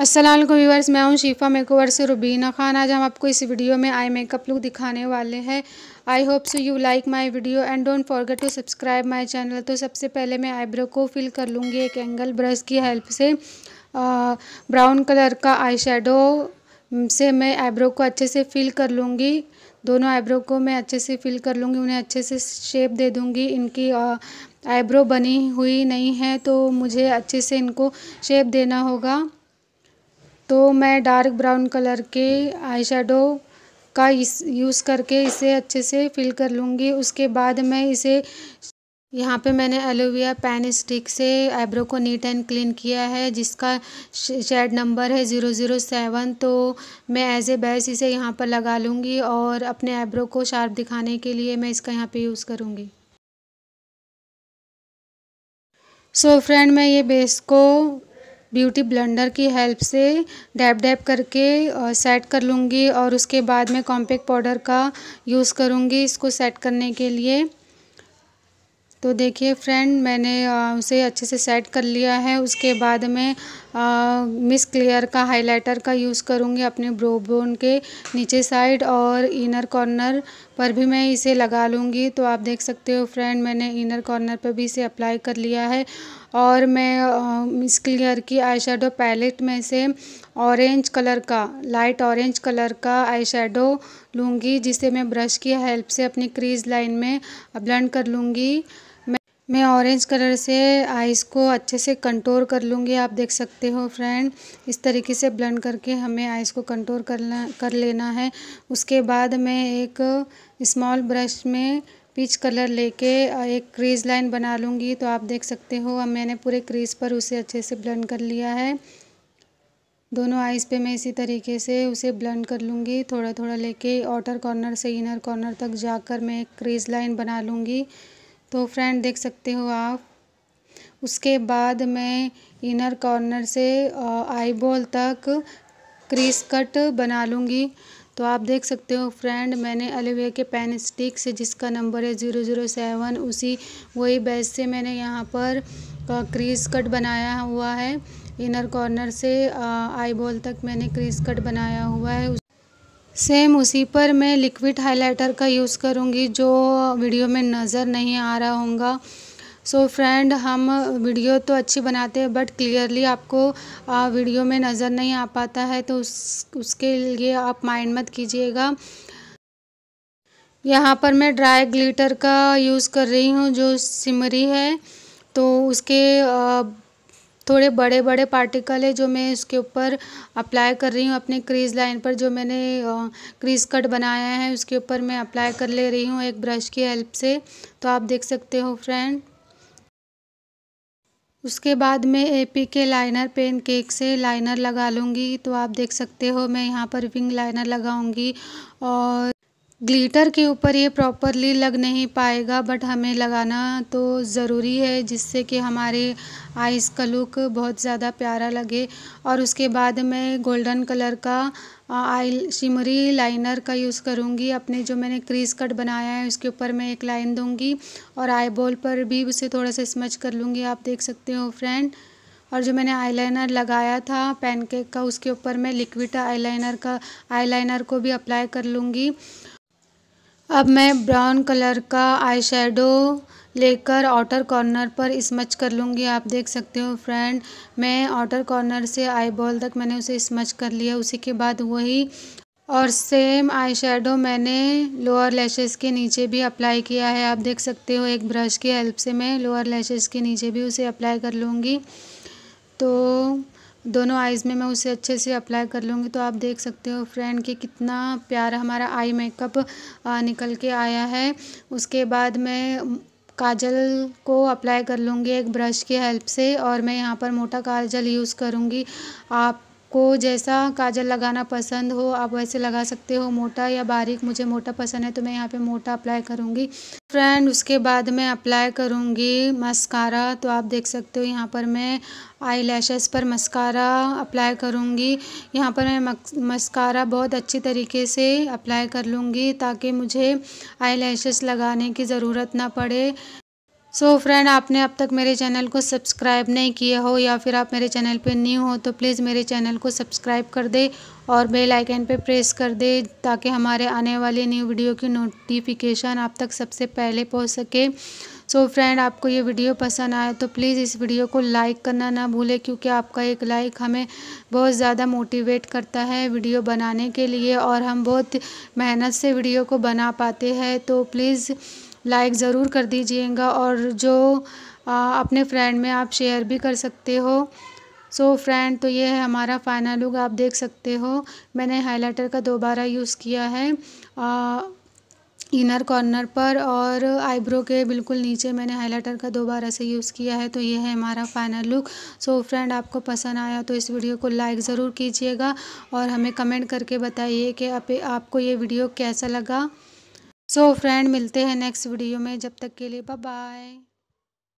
Aslam viewers मैं हूं शीफा मेकोवर से रुबीना खान आज हम आपको इस वीडियो में आई मेकअप लुक दिखाने वाले हैं I hope so you like my video and don't forget to subscribe my channel तो सबसे पहले मैं आईब्रो को फिल कर लूँगी एक एंगल ब्रश की हेल्प से ब्राउन कलर का आई से मैं आईब्रो को अच्छे से फिल कर लूँगी दोनों आईब्रो को मैं अच्छे से फिल कर लूँगी उन्हें अच्छे से शेप दे दूँगी इनकी आईब्रो बनी हुई नहीं है तो मुझे अच्छे से इनको शेप देना होगा तो मैं डार्क ब्राउन कलर के आई का इस यूज़ करके इसे अच्छे से फिल कर लूँगी उसके बाद मैं इसे यहाँ पे मैंने एलोविया पेन स्टिक से आईब्रो को नीट एंड क्लीन किया है जिसका शेड नंबर है ज़ीरो ज़ीरो सेवन तो मैं एज ए बेस इसे यहाँ पर लगा लूँगी और अपने आईब्रो को शार्प दिखाने के लिए मैं इसका यहाँ पे यूज़ करूँगी सो so फ्रेंड मैं ये बेस को ब्यूटी ब्लेंडर की हेल्प से डैप डैप करके और सेट कर लूँगी और उसके बाद मैं कॉम्पैक्ट पाउडर का यूज़ करूँगी इसको सेट करने के लिए तो देखिए फ्रेंड मैंने उसे अच्छे से सेट कर लिया है उसके बाद मैं मिस क्लियर का हाइलाइटर का यूज़ करूँगी अपने ब्रो बोन के नीचे साइड और इनर कॉर्नर पर भी मैं इसे लगा लूँगी तो आप देख सकते हो फ्रेंड मैंने इनर कॉर्नर पर भी इसे अप्लाई कर लिया है और मैं मिस क्लियर की आई शेडो पैलेट में से ऑरेंज कलर का लाइट ऑरेंज कलर का आई शेडो लूँगी जिसे मैं ब्रश की हेल्प से अपनी क्रीज लाइन में ब्लेंड कर लूँगी मैं ऑरेंज कलर से आइज़ को अच्छे से कंटोर कर लूँगी आप देख सकते हो फ्रेंड इस तरीके से ब्लेंड करके हमें आइज़ को कंटोर करना कर लेना है उसके बाद मैं एक स्मॉल ब्रश में पीच कलर लेके एक क्रीज लाइन बना लूँगी तो आप देख सकते हो अब मैंने पूरे क्रीज पर उसे अच्छे से ब्लेंड कर लिया है दोनों आइज़ पे मैं इसी तरीके से उसे ब्लेंड कर लूँगी थोड़ा थोड़ा लेके आउटर कॉर्नर से इनर कॉर्नर तक जाकर मैं एक क्रीज लाइन बना लूँगी तो फ्रेंड देख सकते हो आप उसके बाद मैं इनर कॉर्नर से आईबॉल तक क्रीज कट बना लूँगी तो आप देख सकते हो फ्रेंड मैंने एलोवेरा के पेन स्टिक से जिसका नंबर है ज़ीरो ज़ीरो सेवन उसी वही बैच से मैंने यहाँ पर क्रीज कट बनाया हुआ है इनर कॉर्नर से आई बॉल तक मैंने क्रीज कट बनाया हुआ है सेम उसी पर मैं लिक्विड हाइलाइटर का यूज़ करूँगी जो वीडियो में नज़र नहीं आ रहा होगा सो फ्रेंड हम वीडियो तो अच्छी बनाते हैं बट क्लियरली आपको वीडियो में नज़र नहीं आ पाता है तो उस उसके लिए आप माइंड मत कीजिएगा यहाँ पर मैं ड्राई ग्लिटर का यूज़ कर रही हूँ जो सिमरी है तो उसके थोड़े बड़े बड़े पार्टिकल है जो मैं इसके ऊपर अप्लाई कर रही हूँ अपने क्रीज लाइन पर जो मैंने क्रीज कट बनाया है उसके ऊपर मैं अप्लाई कर ले रही हूँ एक ब्रश की हेल्प से तो आप देख सकते हो फ्रेंड उसके बाद मैं ए पी के लाइनर पेन केक से लाइनर लगा लूँगी तो आप देख सकते हो मैं यहाँ पर विंग लाइनर लगाऊँगी और ग्लिटर के ऊपर ये प्रॉपरली लग नहीं पाएगा बट हमें लगाना तो ज़रूरी है जिससे कि हमारे आइज़ का लुक बहुत ज़्यादा प्यारा लगे और उसके बाद मैं गोल्डन कलर का आई शिमरी लाइनर का यूज़ करूँगी अपने जो मैंने क्रीज कट बनाया है उसके ऊपर मैं एक लाइन दूँगी और आई बॉल पर भी उसे थोड़ा सा स्मच कर लूँगी आप देख सकते हो फ्रेंड और जो मैंने आईलाइनर लगाया था पैनकेक का उसके ऊपर मैं लिक्विड आईलाइनर का आईलाइनर को भी अप्लाई कर लूँगी अब मैं ब्राउन कलर का आई शेडो लेकर आउटर कॉर्नर पर स्मच कर लूँगी आप देख सकते हो फ्रेंड मैं आउटर कॉर्नर से आई बॉल तक मैंने उसे स्मच कर लिया उसी के बाद वही और सेम आई शेडो मैंने लोअर लैशेस के नीचे भी अप्लाई किया है आप देख सकते हो एक ब्रश की हेल्प से मैं लोअर लैशेस के नीचे भी उसे अप्लाई कर लूँगी तो दोनों आइज़ में मैं उसे अच्छे से अप्लाई कर लूँगी तो आप देख सकते हो फ्रेंड कि कितना प्यारा हमारा आई मेकअप निकल के आया है उसके बाद मैं काजल को अप्लाई कर लूँगी एक ब्रश की हेल्प से और मैं यहाँ पर मोटा काजल यूज़ करूँगी आप आपको जैसा काजल लगाना पसंद हो आप वैसे लगा सकते हो मोटा या बारीक मुझे मोटा पसंद है तो मैं यहाँ पे मोटा अप्लाई करूँगी फ्रेंड उसके बाद मैं अप्लाई करूँगी मस्कारा तो आप देख सकते हो यहाँ पर मैं आई लैशेस पर मस्कारा अप्लाई करूँगी यहाँ पर मैं मस्कारा बहुत अच्छी तरीके से अप्लाई कर लूँगी ताकि मुझे आई लैशेस लगाने की ज़रूरत ना पड़े सो so फ्रेंड आपने अब तक मेरे चैनल को सब्सक्राइब नहीं किए हो या फिर आप मेरे चैनल पर न्यू हो तो प्लीज़ मेरे चैनल को सब्सक्राइब कर दे और बेल आइकन पर प्रेस कर दे ताकि हमारे आने वाले न्यू वीडियो की नोटिफिकेशन आप तक सबसे पहले पहुंच सके सो so फ्रेंड आपको ये वीडियो पसंद आए तो प्लीज़ इस वीडियो को लाइक करना ना भूलें क्योंकि आपका एक लाइक हमें बहुत ज़्यादा मोटिवेट करता है वीडियो बनाने के लिए और हम बहुत मेहनत से वीडियो को बना पाते हैं तो प्लीज़ लाइक ज़रूर कर दीजिएगा और जो आ, अपने फ्रेंड में आप शेयर भी कर सकते हो सो so फ्रेंड तो ये है हमारा फाइनल लुक आप देख सकते हो मैंने हाइलाइटर का दोबारा यूज़ किया है आ, इनर कॉर्नर पर और आईब्रो के बिल्कुल नीचे मैंने हाइलाइटर का दोबारा से यूज़ किया है तो ये है हमारा फाइनल लुक सो फ्रेंड आपको पसंद आया तो इस वीडियो को लाइक ज़रूर कीजिएगा और हमें कमेंट करके बताइए कि आप, आपको ये वीडियो कैसा लगा सो so फ्रेंड मिलते हैं नेक्स्ट वीडियो में जब तक के लिए बाय बाय